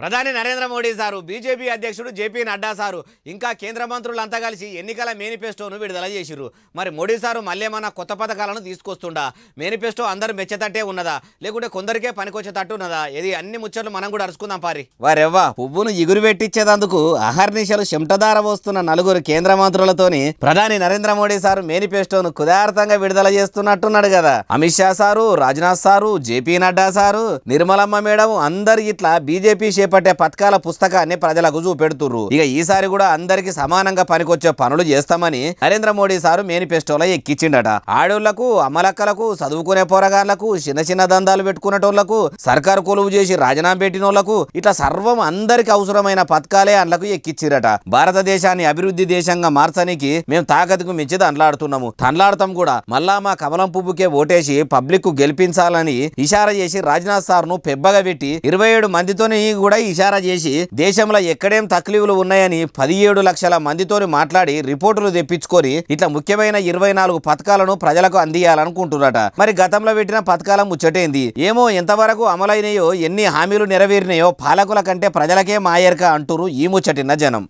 ప్రధాని Narendra Modi sir BJP అధ్యక్షుడు J P Nadda sir ఇంకా కేంద్ర మంత్రులు అంతా కలిసి ఎన్నికల మేనిఫెస్టోను విడుదల చేసిరు మరి మోడీ సారు మళ్ళీ మన కొత్త పథకాలను తీసుకొస్తుండా మేనిఫెస్టో అందరు మెచ్చేటట్టే ఉన్నదా లేకుంటే కొందరికే పనికొచ్చేటట్టు ఉన్నదా ఇది అన్ని ముచ్చట్లు మనం కూడా అరుచుకుందాం పారి వారెవ్వా పువ్వును ఎగురు పెట్టించేదందుకు అహర్నిశలు శంటధార వస్తున్న నలుగురు కేంద్ర మంత్రులతోని ప్రధాని నరేంద్ర మోడీ సారు మేనిఫెస్టోను కుదార్థంగా విడుదల చేస్తున్నట్టున్నాడు కదా Amit Shah sir Rajnath sir J P Nadda sir నిర్మలమ్మ మేడం అందరు ఇట్లా బీజేపీ చేపట్టే పథకాల పుస్తకాన్ని ప్రజలకు చూపెడుతుర్రు ఇక ఈసారి కూడా అందరికి సమానంగా పనికొచ్చే పనులు చేస్తామని నరేంద్ర మోడీ సారు మేనిఫెస్టోలో ఎక్కిచ్చిండట ఆడోళ్లకు అమలక్కలకు చదువుకునే పోరగాళ్లకు చిన్న చిన్న దందాలు పెట్టుకునేటోళ్లకు సర్కారు కొలువు చేసి రాజీనామా పెట్టినోళ్లకు ఇట్లా సర్వం అందరికి అవసరమైన పథకాలే అండ్లకు ఎక్కిచ్చిరట భారతదేశాన్ని అభివృద్ధి దేశంగా మార్చనికి మేము తాకతికు మించి దండలాడుతున్నాము తండ్లాడతాం కూడా మళ్ళా మా కమలం పువ్వుకే ఓటేసి పబ్లిక్ కు గెలిపించాలని ఇషారా చేసి రాజ్నాథ్ సార్ ను పెబ్బగా పెట్టి ఇరవై ఏడు మందితోనే కూడా కూడా ఇషారా చేసి దేశంలో ఎక్కడేం తక్లీఫ్లు ఉన్నాయని పదిహేడు లక్షల మందితోని మాట్లాడి రిపోర్టులు తెప్పించుకొని ఇట్లా ముఖ్యమైన ఇరవై నాలుగు పథకాలను ప్రజలకు అందియాలనుకుంటున్నట మరి గతంలో పెట్టిన పథకాల ముచ్చటైంది ఏమో ఎంతవరకు అమలైనయో ఎన్ని హామీలు నెరవేరినాయో పాలకుల కంటే ప్రజలకే మాయర్క అంటూరు ఈ ముచ్చటిన జనం